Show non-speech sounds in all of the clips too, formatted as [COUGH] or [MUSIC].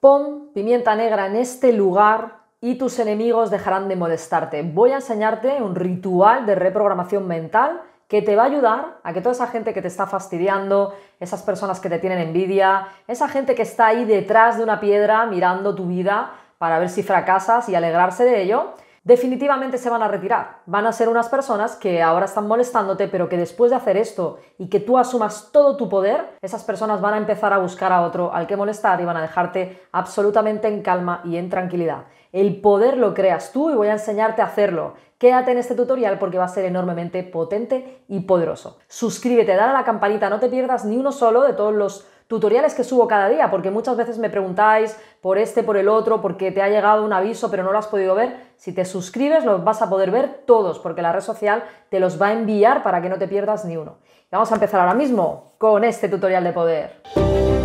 Pon pimienta negra en este lugar y tus enemigos dejarán de molestarte. Voy a enseñarte un ritual de reprogramación mental que te va a ayudar a que toda esa gente que te está fastidiando, esas personas que te tienen envidia, esa gente que está ahí detrás de una piedra mirando tu vida para ver si fracasas y alegrarse de ello, definitivamente se van a retirar. Van a ser unas personas que ahora están molestándote, pero que después de hacer esto y que tú asumas todo tu poder, esas personas van a empezar a buscar a otro al que molestar y van a dejarte absolutamente en calma y en tranquilidad. El poder lo creas tú y voy a enseñarte a hacerlo. Quédate en este tutorial porque va a ser enormemente potente y poderoso. Suscríbete, dale a la campanita, no te pierdas ni uno solo de todos los tutoriales que subo cada día, porque muchas veces me preguntáis por este, por el otro, porque te ha llegado un aviso pero no lo has podido ver. Si te suscribes los vas a poder ver todos, porque la red social te los va a enviar para que no te pierdas ni uno. Vamos a empezar ahora mismo con este tutorial de poder.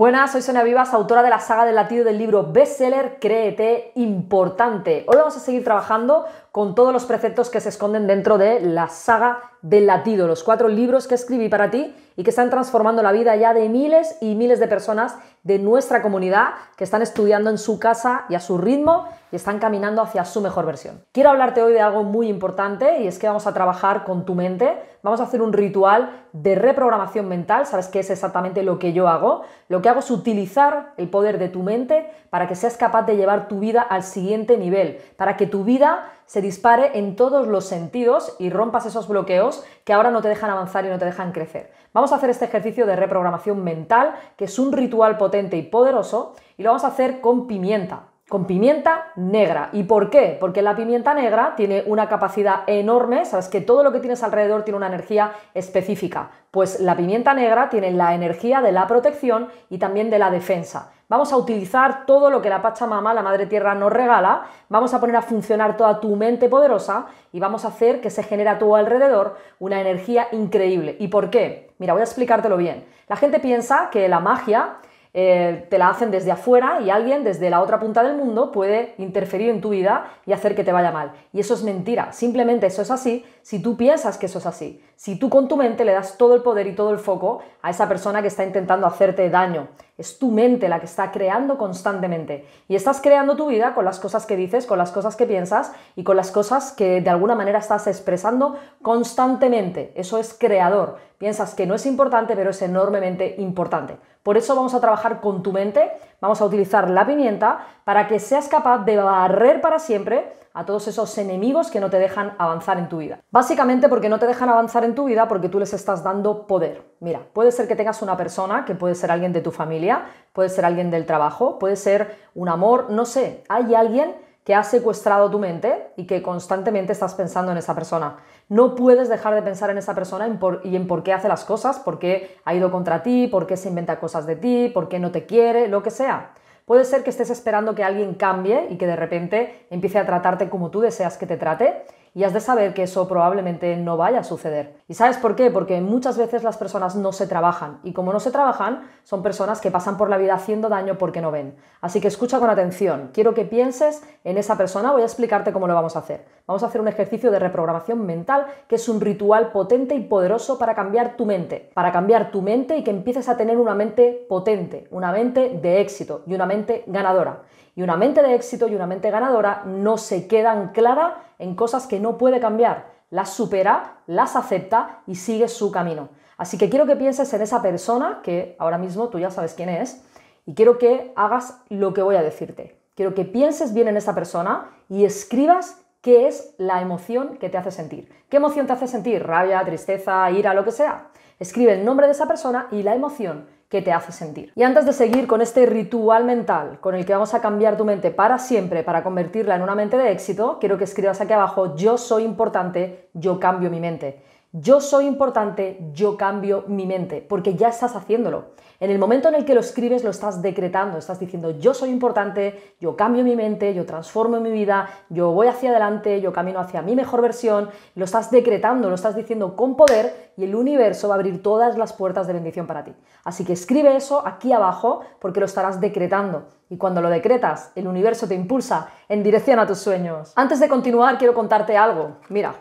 Buenas, soy Sonia Vivas, autora de la saga del latido del libro bestseller Créete Importante. Hoy vamos a seguir trabajando con todos los preceptos que se esconden dentro de la saga del latido, los cuatro libros que escribí para ti y que están transformando la vida ya de miles y miles de personas de nuestra comunidad que están estudiando en su casa y a su ritmo y están caminando hacia su mejor versión. Quiero hablarte hoy de algo muy importante y es que vamos a trabajar con tu mente, vamos a hacer un ritual de reprogramación mental, sabes que es exactamente lo que yo hago. Lo que hago es utilizar el poder de tu mente para que seas capaz de llevar tu vida al siguiente nivel, para que tu vida se dispare en todos los sentidos y rompas esos bloqueos que ahora no te dejan avanzar y no te dejan crecer. Vamos a hacer este ejercicio de reprogramación mental, que es un ritual potente y poderoso, y lo vamos a hacer con pimienta con pimienta negra. ¿Y por qué? Porque la pimienta negra tiene una capacidad enorme, sabes que todo lo que tienes alrededor tiene una energía específica. Pues la pimienta negra tiene la energía de la protección y también de la defensa. Vamos a utilizar todo lo que la Pachamama, la Madre Tierra, nos regala, vamos a poner a funcionar toda tu mente poderosa y vamos a hacer que se genere a tu alrededor una energía increíble. ¿Y por qué? Mira, voy a explicártelo bien. La gente piensa que la magia eh, te la hacen desde afuera y alguien desde la otra punta del mundo puede interferir en tu vida y hacer que te vaya mal. Y eso es mentira, simplemente eso es así si tú piensas que eso es así, si tú con tu mente le das todo el poder y todo el foco a esa persona que está intentando hacerte daño. Es tu mente la que está creando constantemente. Y estás creando tu vida con las cosas que dices, con las cosas que piensas y con las cosas que de alguna manera estás expresando constantemente. Eso es creador. Piensas que no es importante, pero es enormemente importante. Por eso vamos a trabajar con tu mente, vamos a utilizar la pimienta para que seas capaz de barrer para siempre a todos esos enemigos que no te dejan avanzar en tu vida. Básicamente porque no te dejan avanzar en tu vida porque tú les estás dando poder. Mira, puede ser que tengas una persona, que puede ser alguien de tu familia, puede ser alguien del trabajo, puede ser un amor, no sé, hay alguien que ha secuestrado tu mente y que constantemente estás pensando en esa persona. No puedes dejar de pensar en esa persona y en por qué hace las cosas, por qué ha ido contra ti, por qué se inventa cosas de ti, por qué no te quiere, lo que sea. Puede ser que estés esperando que alguien cambie y que de repente empiece a tratarte como tú deseas que te trate y has de saber que eso probablemente no vaya a suceder. ¿Y sabes por qué? Porque muchas veces las personas no se trabajan y como no se trabajan son personas que pasan por la vida haciendo daño porque no ven. Así que escucha con atención, quiero que pienses en esa persona, voy a explicarte cómo lo vamos a hacer. Vamos a hacer un ejercicio de reprogramación mental que es un ritual potente y poderoso para cambiar tu mente, para cambiar tu mente y que empieces a tener una mente potente, una mente de éxito y una mente ganadora. Y una mente de éxito y una mente ganadora no se quedan clara en cosas que no puede cambiar. Las supera, las acepta y sigue su camino. Así que quiero que pienses en esa persona que ahora mismo tú ya sabes quién es y quiero que hagas lo que voy a decirte. Quiero que pienses bien en esa persona y escribas qué es la emoción que te hace sentir. ¿Qué emoción te hace sentir? Rabia, tristeza, ira, lo que sea. Escribe el nombre de esa persona y la emoción que te hace sentir. Y antes de seguir con este ritual mental con el que vamos a cambiar tu mente para siempre, para convertirla en una mente de éxito, quiero que escribas aquí abajo, yo soy importante, yo cambio mi mente. Yo soy importante, yo cambio mi mente, porque ya estás haciéndolo. En el momento en el que lo escribes lo estás decretando, estás diciendo yo soy importante, yo cambio mi mente, yo transformo mi vida, yo voy hacia adelante, yo camino hacia mi mejor versión, lo estás decretando, lo estás diciendo con poder y el universo va a abrir todas las puertas de bendición para ti. Así que escribe eso aquí abajo porque lo estarás decretando. Y cuando lo decretas, el universo te impulsa en dirección a tus sueños. Antes de continuar, quiero contarte algo. Mira,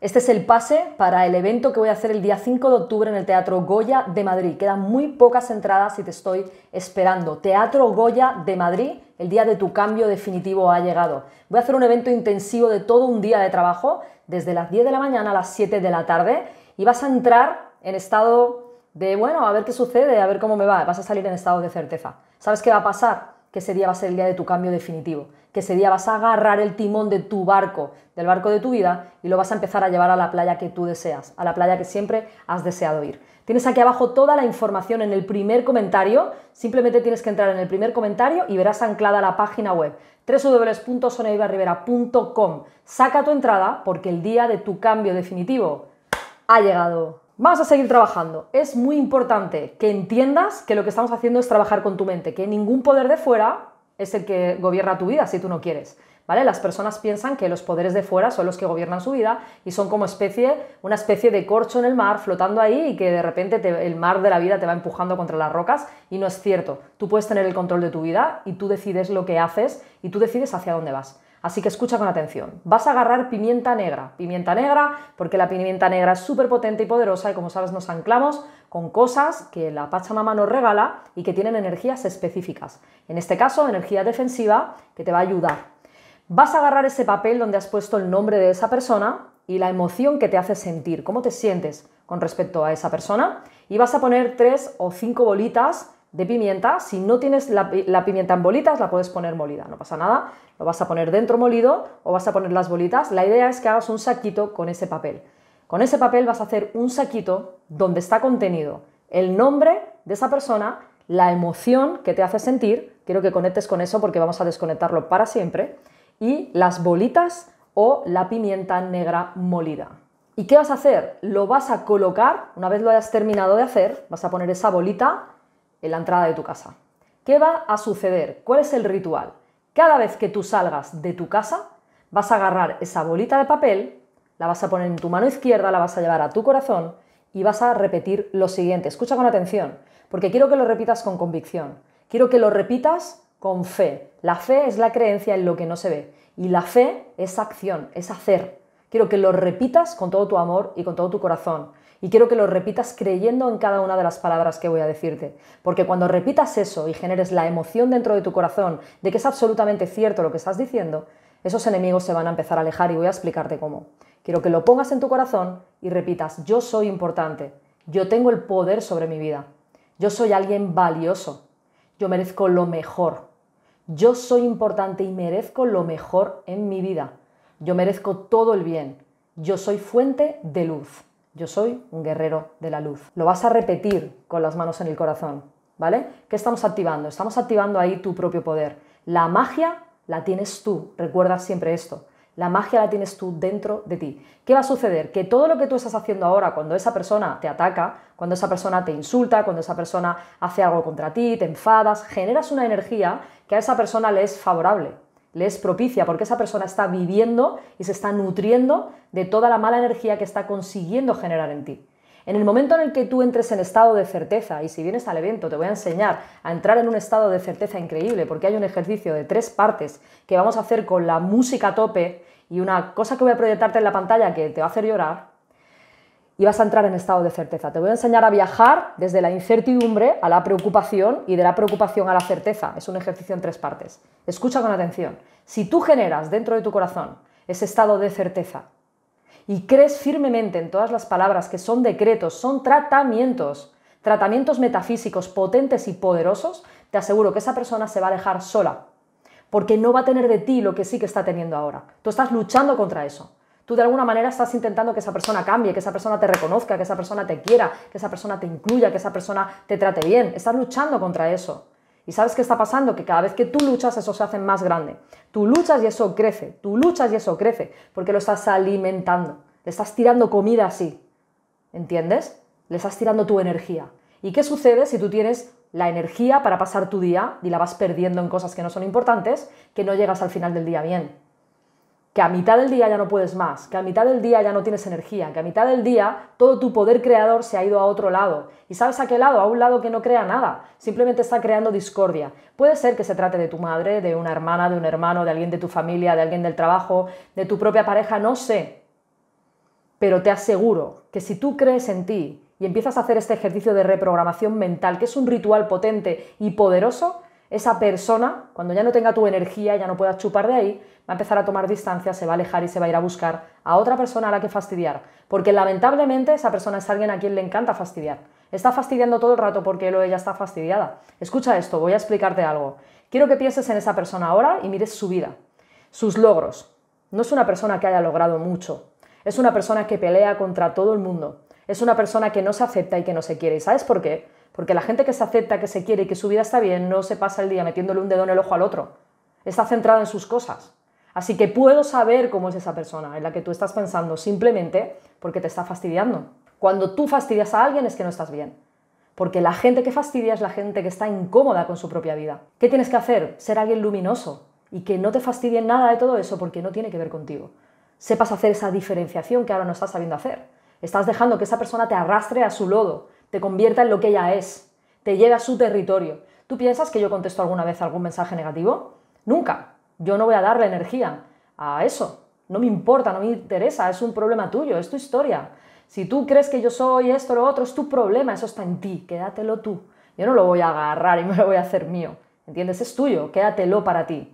este es el pase para el evento que voy a hacer el día 5 de octubre en el Teatro Goya de Madrid. Quedan muy pocas entradas y te estoy esperando. Teatro Goya de Madrid, el día de tu cambio definitivo ha llegado. Voy a hacer un evento intensivo de todo un día de trabajo, desde las 10 de la mañana a las 7 de la tarde, y vas a entrar en estado de, bueno, a ver qué sucede, a ver cómo me va. Vas a salir en estado de certeza. ¿Sabes qué va a pasar? Que ese día va a ser el día de tu cambio definitivo ese día vas a agarrar el timón de tu barco, del barco de tu vida, y lo vas a empezar a llevar a la playa que tú deseas, a la playa que siempre has deseado ir. Tienes aquí abajo toda la información en el primer comentario, simplemente tienes que entrar en el primer comentario y verás anclada la página web www.soneivarrivera.com. Saca tu entrada porque el día de tu cambio definitivo ha llegado. Vamos a seguir trabajando. Es muy importante que entiendas que lo que estamos haciendo es trabajar con tu mente, que ningún poder de fuera es el que gobierna tu vida si tú no quieres. ¿Vale? Las personas piensan que los poderes de fuera son los que gobiernan su vida y son como especie, una especie de corcho en el mar flotando ahí y que de repente el mar de la vida te va empujando contra las rocas y no es cierto. Tú puedes tener el control de tu vida y tú decides lo que haces y tú decides hacia dónde vas. Así que escucha con atención. Vas a agarrar pimienta negra. Pimienta negra porque la pimienta negra es súper potente y poderosa y como sabes nos anclamos con cosas que la Pachamama nos regala y que tienen energías específicas. En este caso, energía defensiva que te va a ayudar. Vas a agarrar ese papel donde has puesto el nombre de esa persona y la emoción que te hace sentir, cómo te sientes con respecto a esa persona y vas a poner tres o cinco bolitas de pimienta. Si no tienes la, pimienta en bolitas, la puedes poner molida, no pasa nada. Lo vas a poner dentro molido o vas a poner las bolitas. La idea es que hagas un saquito con ese papel. Con ese papel vas a hacer un saquito donde está contenido el nombre de esa persona, la emoción que te hace sentir. Quiero que conectes con eso porque vamos a desconectarlo para siempre. Y las bolitas o la pimienta negra molida. ¿Y qué vas a hacer? Lo vas a colocar, una vez lo hayas terminado de hacer, vas a poner esa bolita en la entrada de tu casa. ¿Qué va a suceder? ¿Cuál es el ritual? Cada vez que tú salgas de tu casa, vas a agarrar esa bolita de papel, la vas a poner en tu mano izquierda, la vas a llevar a tu corazón y vas a repetir lo siguiente. Escucha con atención, porque quiero que lo repitas con convicción. Quiero que lo repitas con fe. La fe es la creencia en lo que no se ve. Y la fe es acción, es hacer. Quiero que lo repitas con todo tu amor y con todo tu corazón. Y quiero que lo repitas creyendo en cada una de las palabras que voy a decirte. Porque cuando repitas eso y generes la emoción dentro de tu corazón de que es absolutamente cierto lo que estás diciendo, esos enemigos se van a empezar a alejar y voy a explicarte cómo. Quiero que lo pongas en tu corazón y repitas, yo soy importante, yo tengo el poder sobre mi vida, yo soy alguien valioso, yo merezco lo mejor, yo soy importante y merezco lo mejor en mi vida, yo merezco todo el bien, yo soy fuente de luz yo soy un guerrero de la luz. Lo vas a repetir con las manos en el corazón, ¿vale? ¿Qué estamos activando? Estamos activando ahí tu propio poder. La magia la tienes tú, recuerda siempre esto. La magia la tienes tú dentro de ti. ¿Qué va a suceder? Que todo lo que tú estás haciendo ahora, cuando esa persona te ataca, cuando esa persona te insulta, cuando esa persona hace algo contra ti, te enfadas, generas una energía que a esa persona le es favorable le es propicia, porque esa persona está viviendo y se está nutriendo de toda la mala energía que está consiguiendo generar en ti. En el momento en el que tú entres en estado de certeza, y si vienes al evento, te voy a enseñar a entrar en un estado de certeza increíble, porque hay un ejercicio de tres partes que vamos a hacer con la música a tope y una cosa que voy a proyectarte en la pantalla que te va a hacer llorar, y vas a entrar en estado de certeza. Te voy a enseñar a viajar desde la incertidumbre a la preocupación y de la preocupación a la certeza. Es un ejercicio en tres partes. Escucha con atención. Si tú generas dentro de tu corazón ese estado de certeza y crees firmemente en todas las palabras que son decretos, son tratamientos, tratamientos metafísicos potentes y poderosos, te aseguro que esa persona se va a dejar sola, porque no va a tener de ti lo que sí que está teniendo ahora. Tú estás luchando contra eso tú de alguna manera estás intentando que esa persona cambie, que esa persona te reconozca, que esa persona te quiera, que esa persona te incluya, que esa persona te trate bien. Estás luchando contra eso. ¿Y sabes qué está pasando? Que cada vez que tú luchas, eso se hace más grande. Tú luchas y eso crece, tú luchas y eso crece, porque lo estás alimentando. Le estás tirando comida así. ¿Entiendes? Le estás tirando tu energía. ¿Y qué sucede si tú tienes la energía para pasar tu día y la vas perdiendo en cosas que no son importantes, que no llegas al final del día bien? que a mitad del día ya no puedes más, que a mitad del día ya no tienes energía, que a mitad del día todo tu poder creador se ha ido a otro lado. ¿Y sabes a qué lado? A un lado que no crea nada, simplemente está creando discordia. Puede ser que se trate de tu madre, de una hermana, de un hermano, de alguien de tu familia, de alguien del trabajo, de tu propia pareja, no sé. Pero te aseguro que si tú crees en ti y empiezas a hacer este ejercicio de reprogramación mental, que es un ritual potente y poderoso, esa persona, cuando ya no tenga tu energía, ya no puedas chupar de ahí, va a empezar a tomar distancia, se va a alejar y se va a ir a buscar a otra persona a la que fastidiar. Porque lamentablemente esa persona es alguien a quien le encanta fastidiar. Está fastidiando todo el rato porque ella está fastidiada. Escucha esto, voy a explicarte algo. Quiero que pienses en esa persona ahora y mires su vida, sus logros. No es una persona que haya logrado mucho. Es una persona que pelea contra todo el mundo es una persona que no se acepta y que no se quiere. ¿Y sabes por qué? Porque la gente que se acepta, que se quiere y que su vida está bien, no se pasa el día metiéndole un dedo en el ojo al otro. Está centrada en sus cosas. Así que puedo saber cómo es esa persona en la que tú estás pensando simplemente porque te está fastidiando. Cuando tú fastidias a alguien es que no estás bien. Porque la gente que fastidia es la gente que está incómoda con su propia vida. ¿Qué tienes que hacer? Ser alguien luminoso y que no te fastidien nada de todo eso porque no tiene que ver contigo. Sepas hacer esa diferenciación que ahora no estás sabiendo hacer. Estás dejando que esa persona te arrastre a su lodo, te convierta en lo que ella es, te lleve a su territorio. ¿Tú piensas que yo contesto alguna vez algún mensaje negativo? Nunca. Yo no voy a darle energía a eso. No me importa, no me interesa, es un problema tuyo, es tu historia. Si tú crees que yo soy esto o lo otro, es tu problema, eso está en ti, quédatelo tú. Yo no lo voy a agarrar y [LAUGHS] me lo voy a hacer mío. ¿Entiendes? Es tuyo, quédatelo para ti.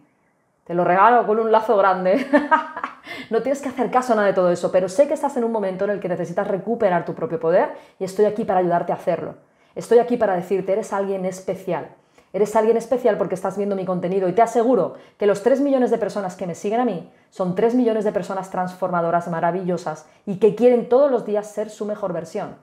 Te lo regalo con un lazo grande. [LAUGHS] No tienes que hacer caso a nada de todo eso, pero sé que estás en un momento en el que necesitas recuperar tu propio poder y estoy aquí para ayudarte a hacerlo. Estoy aquí para decirte, eres alguien especial. Eres alguien especial porque estás viendo mi contenido y te aseguro que los 3 millones de personas que me siguen a mí son 3 millones de personas transformadoras maravillosas y que quieren todos los días ser su mejor versión.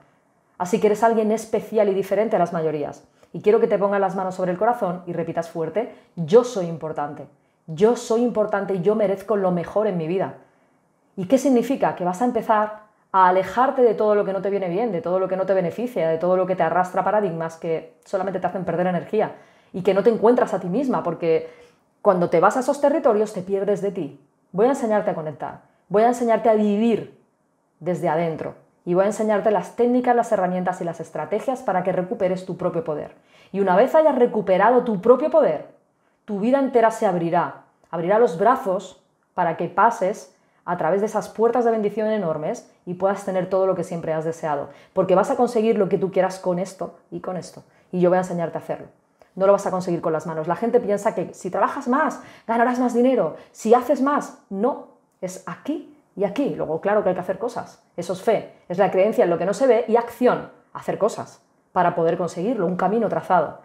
Así que eres alguien especial y diferente a las mayorías. Y quiero que te pongas las manos sobre el corazón y repitas fuerte, yo soy importante. Yo soy importante y yo merezco lo mejor en mi vida. ¿Y qué significa? Que vas a empezar a alejarte de todo lo que no te viene bien, de todo lo que no te beneficia, de todo lo que te arrastra paradigmas que solamente te hacen perder energía y que no te encuentras a ti misma, porque cuando te vas a esos territorios te pierdes de ti. Voy a enseñarte a conectar, voy a enseñarte a vivir desde adentro y voy a enseñarte las técnicas, las herramientas y las estrategias para que recuperes tu propio poder. Y una vez hayas recuperado tu propio poder, tu vida entera se abrirá, abrirá los brazos para que pases a través de esas puertas de bendición enormes y puedas tener todo lo que siempre has deseado, porque vas a conseguir lo que tú quieras con esto y con esto, y yo voy a enseñarte a hacerlo. No lo vas a conseguir con las manos. La gente piensa que si trabajas más, ganarás más dinero, si haces más, no, es aquí y aquí. Luego, claro que hay que hacer cosas, eso es fe, es la creencia en lo que no se ve y acción, hacer cosas para poder conseguirlo, un camino trazado.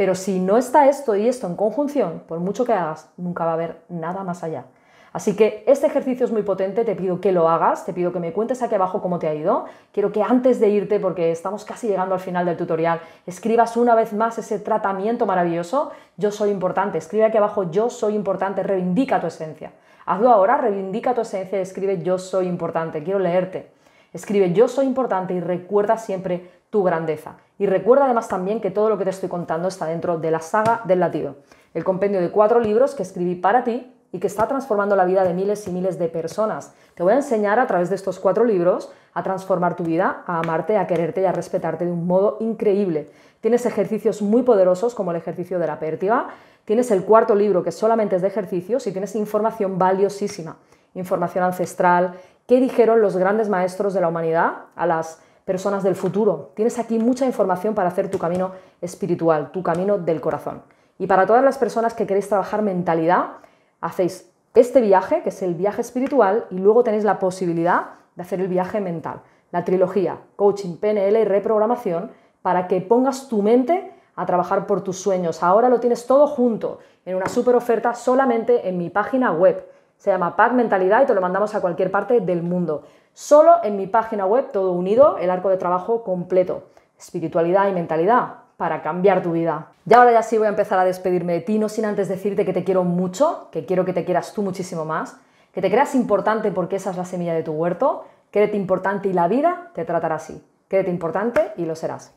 Pero si no está esto y esto en conjunción, por mucho que hagas, nunca va a haber nada más allá. Así que este ejercicio es muy potente, te pido que lo hagas, te pido que me cuentes aquí abajo cómo te ha ido. Quiero que antes de irte, porque estamos casi llegando al final del tutorial, escribas una vez más ese tratamiento maravilloso, yo soy importante, escribe aquí abajo yo soy importante, reivindica tu esencia. Hazlo ahora, reivindica tu esencia y escribe yo soy importante, quiero leerte. Escribe yo soy importante y recuerda siempre tu grandeza. Y recuerda además también que todo lo que te estoy contando está dentro de la saga del latido, el compendio de cuatro libros que escribí para ti y que está transformando la vida de miles y miles de personas. Te voy a enseñar a través de estos cuatro libros a transformar tu vida, a amarte, a quererte y a respetarte de un modo increíble. Tienes ejercicios muy poderosos como el ejercicio de la pértiga, tienes el cuarto libro que solamente es de ejercicios y tienes información valiosísima, información ancestral, ¿Qué dijeron los grandes maestros de la humanidad a las personas del futuro? Tienes aquí mucha información para hacer tu camino espiritual, tu camino del corazón. Y para todas las personas que queréis trabajar mentalidad, hacéis este viaje, que es el viaje espiritual, y luego tenéis la posibilidad de hacer el viaje mental, la trilogía, coaching, PNL y reprogramación, para que pongas tu mente a trabajar por tus sueños. Ahora lo tienes todo junto en una super oferta solamente en mi página web se llama Pack Mentalidad y te lo mandamos a cualquier parte del mundo. Solo en mi página web, todo unido, el arco de trabajo completo. Espiritualidad y mentalidad para cambiar tu vida. Y ahora ya sí voy a empezar a despedirme de ti, no sin antes decirte que te quiero mucho, que quiero que te quieras tú muchísimo más, que te creas importante porque esa es la semilla de tu huerto, créete importante y la vida te tratará así. Quédate importante y lo serás.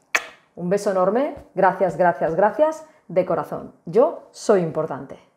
Un beso enorme, gracias, gracias, gracias, de corazón. Yo soy importante.